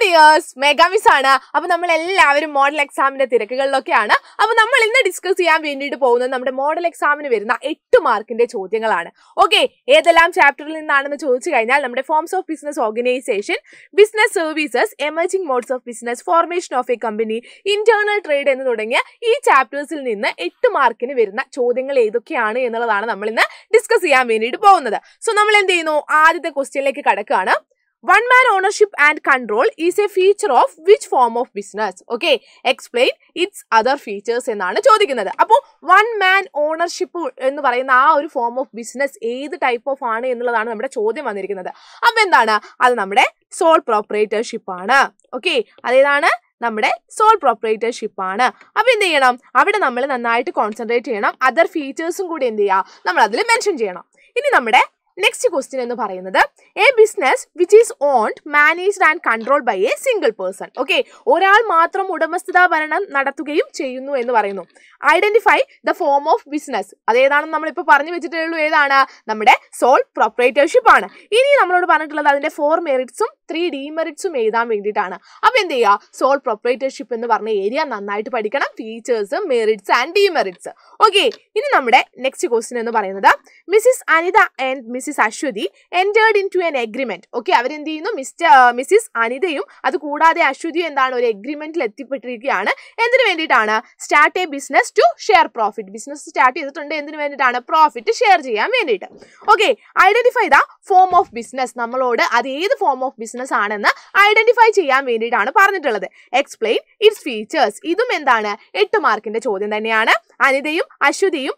hello dears മെഗാമിസ് ആണ് അപ്പൊ നമ്മൾ എല്ലാവരും മോഡൽ എക്സാമിന്റെ തിരക്കുകളിലൊക്കെയാണ് അപ്പൊ നമ്മൾ ഇന്ന് ഡിസ്കസ് ചെയ്യാൻ വേണ്ടിയിട്ട് പോകുന്നത് നമ്മുടെ മോഡൽ എക്സാമിന് വരുന്ന എട്ട് മാർക്കിന്റെ ചോദ്യങ്ങളാണ് ഓക്കെ ഏതെല്ലാം ചാപ്റ്ററിൽ നിന്നാണെന്ന് ചോദിച്ചു കഴിഞ്ഞാൽ നമ്മുടെ forms of business organisation business services emerging modes of business formation of a company internal trade എന്ന് തുടങ്ങിയ ഈ ചാപ്റ്റേഴ്സിൽ നിന്ന് എട്ട് മാർക്കിന് വരുന്ന ചോദ്യങ്ങൾ ഏതൊക്കെയാണ് എന്നുള്ളതാണ് നമ്മൾ ഇന്ന് ഡിസ്കസ് ചെയ്യാൻ വേണ്ടിയിട്ട് പോകുന്നത് സോ നമ്മൾ എന്ത് ചെയ്യുന്നു ആദ്യത്തെ ക്വസ്റ്റ്യനിലേക്ക് കടക്കുകയാണ് one man ownership and control is a feature of which form of business okay explain its other features എന്നാണ് ചോദിക്കുന്നത് അപ്പോൾ വൺ മാൻ ഓണർഷിപ്പ് എന്ന് പറയുന്ന ആ ഒരു ഫോം ഓഫ് ബിസിനസ് ഏത് ടൈപ്പ് ഓഫ് ആണ് എന്നുള്ളതാണ് നമ്മുടെ ചോദ്യം വന്നിരിക്കുന്നത് അപ്പം എന്താണ് അത് നമ്മുടെ സോൾ പ്രോപ്പറേറ്റർഷിപ്പ് ആണ് ഓക്കെ അതേതാണ് നമ്മുടെ സോൾ പ്രോപ്പറേറ്റർഷിപ്പ് ആണ് അപ്പോൾ എന്ത് ചെയ്യണം അവിടെ നമ്മൾ നന്നായിട്ട് കോൺസെൻട്രേറ്റ് ചെയ്യണം അതർ ഫീച്ചേഴ്സും കൂടി എന്ത് ചെയ്യുക നമ്മൾ അതിൽ മെൻഷൻ ചെയ്യണം ഇനി നമ്മുടെ നെക്സ്റ്റ് ക്വസ്റ്റ്യൻ എന്ന് പറയുന്നത് a business which is owned managed and control by a single person okay ഒരാൾ മാത്രം ഉടമസ്ഥതാ ഭരണം നടത്തുകയും ചെയ്യുന്നു എന്ന് പറയുന്നു identify the form of business അതേതാണെന്ന് നമ്മളിപ്പോൾ പറഞ്ഞു വെച്ചിട്ടുള്ളൂ ഏതാണ് നമ്മുടെ സോൾ പ്രൊപ്പറേറ്റർഷിപ്പ് ആണ് ഇനി നമ്മളോട് പറഞ്ഞിട്ടുള്ളത് അതിന്റെ ഫോർ മെറിറ്റ്സും ത്രീ ഡീമെറിറ്റ്സും എഴുതാൻ വേണ്ടിയിട്ടാണ് അപ്പോൾ എന്ത് ചെയ്യുക സോൾ പ്രൊപ്പറേറ്റർഷിപ്പ് എന്ന് പറഞ്ഞ ഏരിയ നന്നായിട്ട് പഠിക്കണം features merits and demerits okay ഇനി നമ്മുടെ നെക്സ്റ്റ് ക്വസ്റ്റ്യൻ എന്ന് പറയുന്നത് Mrs Anita and miss Mrs Aswathy entered into an agreement okay അവരെന്ത് ചെയ്യുന്നു മിസ്റ്റർ മിസ്സിസ് അനിതയും അത് കൂടാതെ അശ്വതിയും എന്താണ് ഒരു എഗ്രിമെന്റിൽ എത്തിപ്പെട്ടിരിക്കുകയാണ് എന്തിനു വേണ്ടിയിട്ടാണ് start a business to share profit business start ചെയ്തിട്ടുണ്ട് എന്തിനു വേണ്ടിയിട്ടാണ് പ്രോഫിറ്റ് ഷെയർ ചെയ്യാൻ വേണ്ടിയിട്ട് okay identify the form of business നമ്മളോട് അത് ഏത് ഫോം ഓഫ് ബിസിനസ് ആണെന്ന് ഐഡന്റിഫൈ ചെയ്യാൻ വേണ്ടിയിട്ടാണ് പറഞ്ഞിട്ടുള്ളത് എക്സ്പ്ലെയിൻ ഇറ്റ്സ് ഫീച്ചേഴ്സ് ഇതും എന്താണ് എട്ട് മാർക്കിന്റെ ചോദ്യം തന്നെയാണ് അനിതയും അശ്വതിയും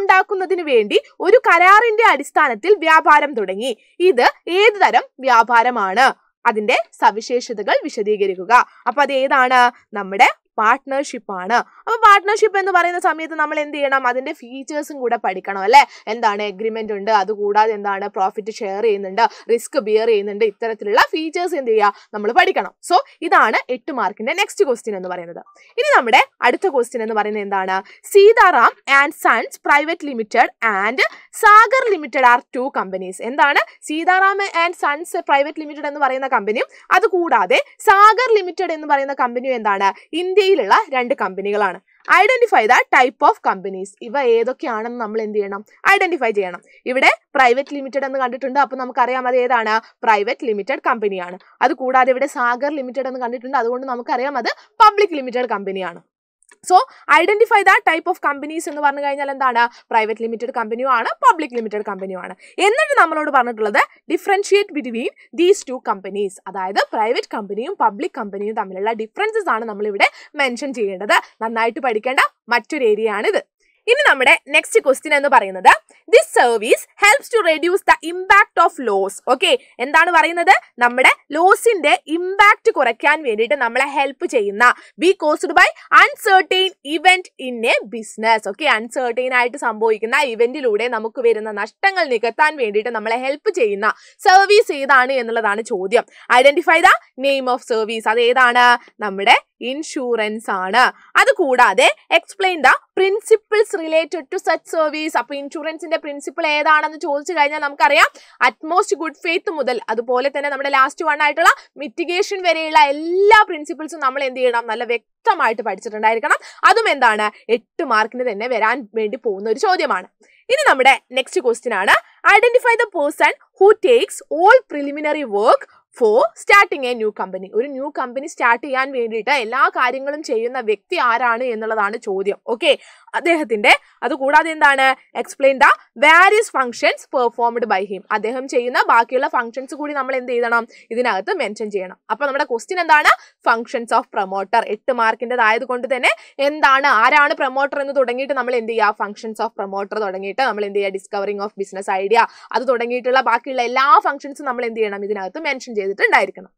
ഉണ്ടാക്കുന്നതിന് വേണ്ടി ഒരു കരാറിന്റെ അടിസ്ഥാനത്തിൽ വ്യാപാരം തുടങ്ങി ഇത് ഏത് തരം വ്യാപാരമാണ് അതിന്റെ സവിശേഷതകൾ വിശദീകരിക്കുക അപ്പൊ അത് ഏതാണ് നമ്മുടെ പാർട്ട്ണർഷിപ്പാണ് അപ്പൊ പാർട്ട്ണർഷിപ്പ് എന്ന് പറയുന്ന സമയത്ത് നമ്മൾ എന്ത് ചെയ്യണം അതിന്റെ ഫീച്ചേഴ്സും കൂടെ പഠിക്കണം അല്ലേ എന്താണ് എഗ്രിമെന്റ് ഉണ്ട് അതുകൂടാതെ എന്താണ് പ്രോഫിറ്റ് ഷെയർ ചെയ്യുന്നുണ്ട് റിസ്ക് ബിയർ ചെയ്യുന്നുണ്ട് ഇത്തരത്തിലുള്ള ഫീച്ചേഴ്സ് എന്ത് ചെയ്യുക നമ്മൾ പഠിക്കണം സോ ഇതാണ് എട്ട് മാർക്കിന്റെ നെക്സ്റ്റ് ക്വസ്റ്റ്യൻ എന്ന് പറയുന്നത് ഇനി നമ്മുടെ അടുത്ത ക്വസ്റ്റ്യൻ എന്ന് പറയുന്നത് എന്താണ് Sitaram and sons private limited and Sagar limited are two companies എന്താണ് Sitaram and sons private limited എന്ന് പറയുന്ന കമ്പനിയും അതുകൂടാതെ സാഗർ ലിമിറ്റഡ് എന്ന് പറയുന്ന കമ്പനിയും എന്താണ് ഇന്ത്യയിൽ ഇന്ത്യയിലുള്ള രണ്ട് കമ്പനികളാണ് identify the type of companies ഇവ ഏതൊക്കെയാണെന്ന് നമ്മൾ എന്ത് ചെയ്യണം ഐഡന്റിഫൈ ചെയ്യണം ഇവിടെ പ്രൈവറ്റ് ലിമിറ്റഡ് എന്ന് കണ്ടിട്ടുണ്ട് അപ്പോൾ നമുക്കറിയാം അത് ഏതാണ് പ്രൈവറ്റ് ലിമിറ്റഡ് കമ്പനിയാണ് കൂടാതെ ഇവിടെ സാഗർ ലിമിറ്റഡ് എന്ന് കണ്ടിട്ടുണ്ട് അതുകൊണ്ട് നമുക്കറിയാം അത് പബ്ലിക് ലിമിറ്റഡ് കമ്പനിയാണ് so identify that type of companies എന്ന് പറഞ്ഞു കഴിഞ്ഞാൽ എന്താണ് പ്രൈവറ്റ് ലിമിറ്റഡ് കമ്പനിയും ആണ് പബ്ലിക് ലിമിറ്റഡ് കമ്പനിയും ആണ് എന്നിട്ട് നമ്മളോട് പറഞ്ഞിട്ടുള്ളത് differentiate between these two companies അതായത് പ്രൈവറ്റ് കമ്പനിയും പബ്ലിക് കമ്പനിയും തമ്മിലുള്ള ഡിഫറൻസസ് ആണ് നമ്മളിവിടെ മെൻഷൻ ചെയ്യേണ്ടത് നന്നായിട്ട് പഠിക്കേണ്ട മറ്റൊരു ഏരിയ ആണിത് ഇനി നമ്മുടെ നെക്സ്റ്റ് ക്വസ്റ്റ്യൻ എന്ന് പറയുന്നത് this service helps to reduce the impact of loss okay എന്താണ് പറയുന്നത് നമ്മുടെ ലോസിന്റെ ഇമ്പാക്ട് കുറയ്ക്കാൻ വേണ്ടിയിട്ട് നമ്മളെ ഹെൽപ്പ് ചെയ്യുന്ന be caused by uncertain event in a business okay uncertain ആയിട്ട് സംഭവിക്കുന്ന ഇവന്റിലൂടെ നമുക്ക് വരുന്ന നഷ്ടങ്ങൾ നികത്താൻ വേണ്ടിയിട്ട് നമ്മളെ ഹെൽപ്പ് ചെയ്യുന്ന സർവീസ് ഏതാണ് എന്നുള്ളതാണ് ചോദ്യം identify the name of service അത് ഏതാണ് നമ്മുടെ ഇൻഷുറൻസ് ആണ് അതുകൂടാതെ explain the principles related to such service അപ്പൊ ഇൻഷുറൻസിന്റെ പ്രിൻസിപ്പിൾ ഏതാണെന്ന് ചോദിച്ചു കഴിഞ്ഞാൽ നമുക്കറിയാം അറ്റ്മോസ്റ്റ് ഗുഡ് ഫെയ്ത്ത് മുതൽ അതുപോലെ തന്നെ നമ്മുടെ ലാസ്റ്റ് വൺ ആയിട്ടുള്ള മിറ്റിഗേഷൻ വരെയുള്ള എല്ലാ പ്രിൻസിപ്പിൾസും നമ്മൾ എന്ത് ചെയ്യണം നല്ല വ്യക്തമായിട്ട് പഠിച്ചിട്ടുണ്ടായിരിക്കണം അതും എന്താണ് എട്ട് മാർക്കിന് തന്നെ വരാൻ വേണ്ടി പോകുന്ന ഒരു ചോദ്യമാണ് ഇനി നമ്മുടെ നെക്സ്റ്റ് ക്വസ്റ്റ്യൻ ആണ് identify the person who takes all preliminary work for starting a new company ഒരു ന്യൂ കമ്പനി സ്റ്റാർട്ട് ചെയ്യാൻ വേണ്ടിയിട്ട് എല്ലാ കാര്യങ്ങളും ചെയ്യുന്ന വ്യക്തി ആരാണ് എന്നുള്ളതാണ് ചോദ്യം ഓക്കെ അദ്ദേഹത്തിന്റെ അതുകൂടാതെ എന്താണ് explain the various functions performed by him അദ്ദേഹം ചെയ്യുന്ന ബാക്കിയുള്ള ഫംഗ്ഷൻസ് കൂടി നമ്മൾ എന്ത് ചെയ്യണം ഇതിനകത്ത് മെൻഷൻ ചെയ്യണം അപ്പൊ നമ്മുടെ ക്വസ്റ്റ്യൻ എന്താണ് ഫംഗ്ഷൻസ് ഓഫ് പ്രൊമോട്ടർ എട്ട് ആയത് കൊണ്ട് തന്നെ എന്താണ് ആരാണ് പ്രൊമോട്ടർ എന്ന് തുടങ്ങിയിട്ട് നമ്മൾ എന്ത് ചെയ്യുക ഫംഗ്ഷൻസ് ഓഫ് പ്രൊമോട്ടർ തുടങ്ങിയിട്ട് നമ്മൾ എന്ത് ചെയ്യുക ഡിസ്കവറിംഗ് ഓഫ് ബിസിനസ് ഐഡിയ അത് തുടങ്ങിയിട്ടുള്ള ബാക്കിയുള്ള എല്ലാ ഫംഗ്ഷൻസും നമ്മൾ എന്ത് ചെയ്യണം ഇതിനകത്ത് മെൻഷൻ ചെയ്യണം ചെയ്തിട്ടുണ്ടായിരിക്കണം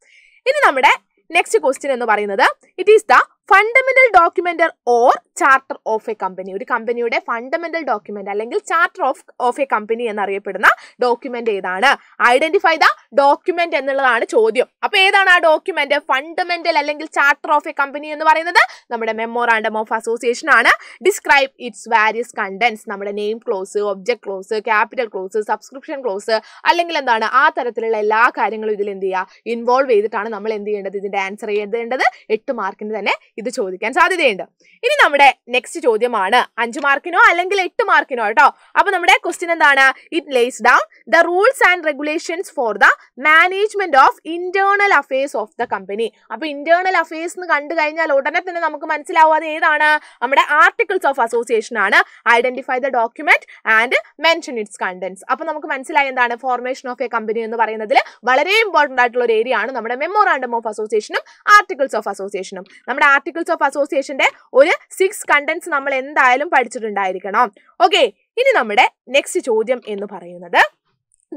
ഇനി നമ്മുടെ നെക്സ്റ്റ് ക്വസ്റ്റ്യൻ എന്ന് പറയുന്നത് it is the fundamental document or charter of a company ഒരു കമ്പനിയുടെ ഫണ്ടമെന്റൽ ഡോക്യുമെന്റ് അല്ലെങ്കിൽ charter of of a company എന്നറിയപ്പെടുന്ന ഡോക്യുമെന്റ് ഏതാണ് ഐഡന്റിഫൈ ദ ഡോക്യുമെന്റ് എന്നുള്ളതാണ് ചോദ്യം അപ്പൊ ഏതാണ് ആ ഡോക്യുമെന്റ് ഫണ്ടമെന്റൽ അല്ലെങ്കിൽ ചാർട്ടർ ഓഫ് എ കമ്പനി എന്ന് പറയുന്നത് നമ്മുടെ മെമ്മോറാണ്ടം ഓഫ് അസോസിയേഷൻ ആണ് ഡിസ്ക്രൈബ് ഇറ്റ്സ് വാരിയസ് കണ്ടന്റ്സ് നമ്മുടെ name clause object clause capital clause subscription clause അല്ലെങ്കിൽ എന്താണ് ആ തരത്തിലുള്ള എല്ലാ കാര്യങ്ങളും ഇതിൽ എന്ത് ചെയ്യുക ഇൻവോൾവ് ചെയ്തിട്ടാണ് നമ്മൾ എന്ത് ചെയ്യേണ്ടത് ഇതിന്റെ ആൻസർ ചെയ്യേണ്ടത് എട്ട് മാർക്കിന് തന്നെ ഇത് ചോദിക്കാൻ സാധ്യതയുണ്ട് ഇനി നമ്മുടെ നെക്സ്റ്റ് ചോദ്യമാണ് അഞ്ച് മാർക്കിനോ അല്ലെങ്കിൽ എട്ട് മാർക്കിനോ കേട്ടോ അപ്പൊ നമ്മുടെ ക്വസ്റ്റ്യൻ എന്താണ് it lays down the rules and regulations for the management of internal affairs of the company അപ്പൊ ഇന്റേണൽ അഫയേഴ്സ് എന്ന് കണ്ടു കഴിഞ്ഞാൽ ഉടനെ തന്നെ നമുക്ക് മനസ്സിലാവാതെ ഏതാണ് നമ്മുടെ ആർട്ടിക്കിൾസ് ഓഫ് അസോസിയേഷൻ ആണ് identify the document and mention its contents അപ്പൊ നമുക്ക് മനസ്സിലായി എന്താണ് ഫോർമേഷൻ ഓഫ് എ കമ്പനി എന്ന് പറയുന്നതിൽ വളരെ ഇമ്പോർട്ടന്റ് ആയിട്ടുള്ള ഒരു ഏരിയ ആണ് നമ്മുടെ മെമ്മോറാണ്ടം ഓഫ് അസോസിയേഷനും ആർട്ടിക്കിൾസ് ഓഫ് അസോസിയേഷനും നമ്മുടെ ആർട്ടിക്കിൾസ് ഓഫ് അസോസിയേഷന്റെ ഒരു സിക്സ് കണ്ടന്റ്സ് നമ്മൾ എന്തായാലും പഠിച്ചിട്ടുണ്ടായിരിക്കണം ഓക്കെ ഇനി നമ്മുടെ നെക്സ്റ്റ് ചോദ്യം എന്ന് പറയുന്നത്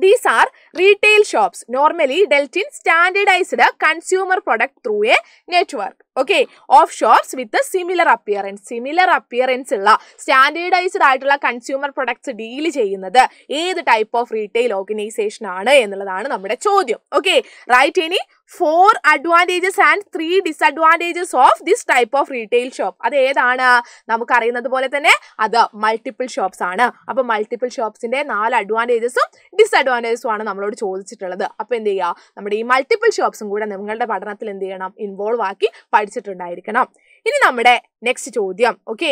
these are retail shops normally dealt in standardised consumer product through a network okay of shops with similar appearance similar appearance ഉള്ള സ്റ്റാൻഡേർഡൈസ്ഡ് ആയിട്ടുള്ള കൺസ്യൂമർ പ്രൊഡക്ട്സ് ഡീൽ ചെയ്യുന്നത് ഏത് ടൈപ്പ് ഓഫ് റീറ്റെയിൽ ഓർഗനൈസേഷൻ ആണ് എന്നുള്ളതാണ് നമ്മുടെ ചോദ്യം ഓക്കെ റൈറ്റ് ഇനി four advantages and three disadvantages of this type of retail shop അത് ഏതാണ് നമുക്കറിയുന്നത് പോലെ തന്നെ അത് മൾട്ടിപ്പിൾ ഷോപ്സ് ആണ് അപ്പോൾ മൾട്ടിപ്പിൾ ഷോപ്സിന്റെ നാല് അഡ്വാൻറ്റേജസും ഡിസ്അഡ്വാൻറ്റേജസും ആണ് നമ്മളോട് ചോദിച്ചിട്ടുള്ളത് അപ്പോൾ എന്ത് ചെയ്യുക നമ്മുടെ ഈ മൾട്ടിപ്പിൾ ഷോപ്സും കൂടെ നിങ്ങളുടെ പഠനത്തിൽ എന്ത് ചെയ്യണം ഇൻവോൾവ് ആക്കി കഴിച്ചിട്ടുണ്ടായിരിക്കണം ഇനി നമ്മുടെ നെക്സ്റ്റ് ചോദ്യം ഓക്കെ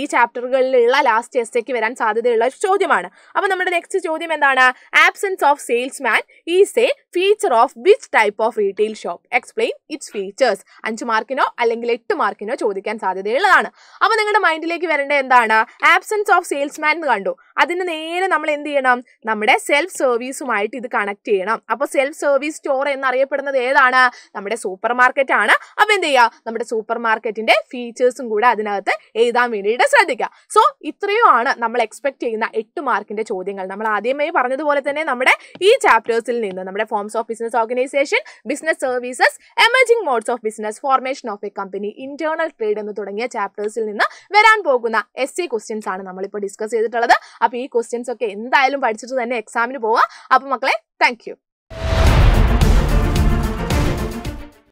ഈ ചാപ്റ്ററുകളിലുള്ള ലാസ്റ്റ് എസ്റ്റേക്ക് വരാൻ സാധ്യതയുള്ള ഒരു ചോദ്യമാണ് അപ്പോൾ നമ്മുടെ നെക്സ്റ്റ് ചോദ്യം എന്താണ് absence of salesman is a feature of which type of retail shop explain its features അഞ്ച് മാർക്കിനോ അല്ലെങ്കിൽ എട്ട് മാർക്കിനോ ചോദിക്കാൻ സാധ്യതയുള്ളതാണ് അപ്പോൾ നിങ്ങളുടെ മൈൻഡിലേക്ക് വരേണ്ട എന്താണ് ആബ്സെൻസ് ഓഫ് സെയിൽസ്മാൻ എന്ന് കണ്ടു അതിന് നേരെ നമ്മൾ എന്ത് ചെയ്യണം നമ്മുടെ സെൽഫ് സർവീസുമായിട്ട് ഇത് കണക്ട് ചെയ്യണം അപ്പോൾ സെൽഫ് സർവീസ് സ്റ്റോർ എന്നറിയപ്പെടുന്നത് ഏതാണ് നമ്മുടെ സൂപ്പർ മാർക്കറ്റ് ആണ് അപ്പോൾ എന്ത് ചെയ്യുക നമ്മുടെ സൂപ്പർ അതിൻ്റെ ഫീച്ചേഴ്സും കൂടെ അതിനകത്ത് എഴുതാൻ വേണ്ടിയിട്ട് ശ്രദ്ധിക്കുക സോ ഇത്രയുമാണ് നമ്മൾ എക്സ്പെക്ട് ചെയ്യുന്ന എട്ട് മാർക്കിൻ്റെ ചോദ്യങ്ങൾ നമ്മൾ ആദ്യമായി പറഞ്ഞതുപോലെ തന്നെ നമ്മുടെ ഈ ചാപ്റ്റേഴ്സിൽ നിന്ന് നമ്മുടെ forms of business organisation business services emerging modes of business formation of a company internal trade എന്ന് തുടങ്ങിയ ചാപ്റ്റേഴ്സിൽ നിന്ന് വരാൻ പോകുന്ന എസ് സി ക്വസ്റ്റ്യൻസ് ആണ് നമ്മളിപ്പോൾ ഡിസ്കസ് ചെയ്തിട്ടുള്ളത് അപ്പോൾ ഈ ക്വസ്റ്റ്യൻസ് ഒക്കെ എന്തായാലും പഠിച്ചിട്ട് തന്നെ എക്സാമിന് പോവുക അപ്പോൾ മക്കളെ താങ്ക്